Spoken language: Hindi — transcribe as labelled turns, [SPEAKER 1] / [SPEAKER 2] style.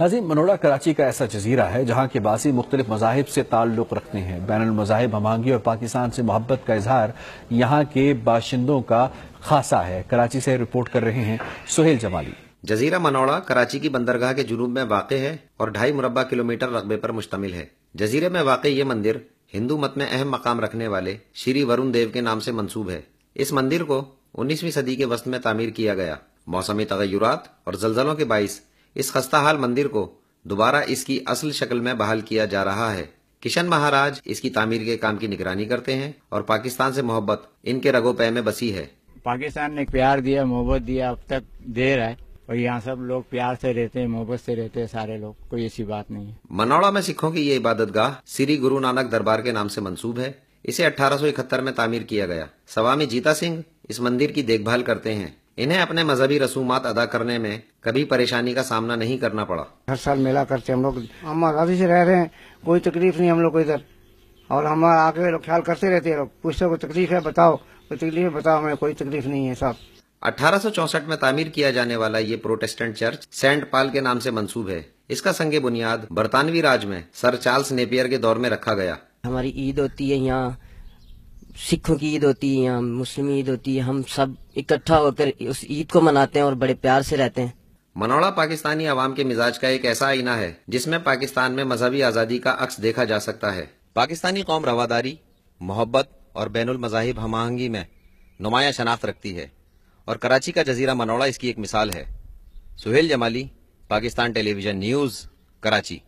[SPEAKER 1] नाजी मनोड़ा कराची का ऐसा जजीरा है जहाँ के बासी मुख्तलिफ मजाहब से ताल्लुक़ रखते हैं बैन अमजाहब हमांगी और पाकिस्तान से मोहब्बत का इजहार यहाँ के बाशिंदों का खासा है कराची से रिपोर्ट कर रहे हैं सुहेल जमाली
[SPEAKER 2] जजीरा मनोड़ा कराची की बंदरगाह के जुनूब में वाक़ है और ढाई मुरबा किलोमीटर रकबे पर मुश्तमिल है जजीरे में वाक़ ये मंदिर हिंदू मत में अहम मकाम रखने वाले श्री वरुण देव के नाम से मनसूब है इस मंदिर को उन्नीसवी सदी के वस्त में तामीर किया गया मौसमी तगैरत और जलजलों के बाईस इस खस्ताहाल मंदिर को दोबारा इसकी असल शक्ल में बहाल किया जा रहा है किशन महाराज इसकी तामीर के काम की निगरानी करते हैं और पाकिस्तान से मोहब्बत इनके रगो पे में बसी है
[SPEAKER 3] पाकिस्तान ने प्यार दिया मोहब्बत दिया अब तक दे रहा है और यहाँ सब लोग प्यार से रहते हैं मोहब्बत से रहते हैं सारे लोग कोई ऐसी बात नहीं है
[SPEAKER 2] मनौड़ा में सिखों की ये इबादत गाह श्री गुरु नानक दरबार के नाम से मंसूब है इसे अठारह में तामीर किया गया स्वामी जीता सिंह इस मंदिर की देखभाल करते हैं इन्हें अपने मजहबी रसूमात अदा करने में कभी परेशानी का सामना नहीं करना पड़ा
[SPEAKER 4] हर साल मेला करते हम लोग हम आजादी से रह रहे हैं कोई तकलीफ नहीं हम लोग को इधर और हम आके लोग ख्याल करते रहते हैं पूछते कोई तकलीफ है बताओ कोई तकलीफ है बताओ हमें कोई तकलीफ नहीं है साहब
[SPEAKER 2] अठारह में तामीर किया जाने वाला ये प्रोटेस्टेंट चर्च सेंट पाल के नाम से मंसूब है इसका संगे बुनियाद बरतानवी राज में सर चार्ल्स नेपियर के दौर में रखा गया
[SPEAKER 5] हमारी ईद होती है यहाँ सिखों की ईद होती है या मुस्लिम ईद होती है हम सब इकट्ठा होकर उस ईद को मनाते हैं और बड़े प्यार से रहते हैं
[SPEAKER 2] मनौड़ा पाकिस्तानी आवाम के मिजाज का एक ऐसा आईना है जिसमें पाकिस्तान में मजहबी आज़ादी का अक्स देखा जा सकता है पाकिस्तानी कौम रवादारी मोहब्बत और बैन मजाहिब हमाहंगी में नुमाया शनाख्त रखती है और कराची का जजीरा मनौड़ा इसकी एक मिसाल है सुहेल जमाली पाकिस्तान टेलीविजन न्यूज़ कराची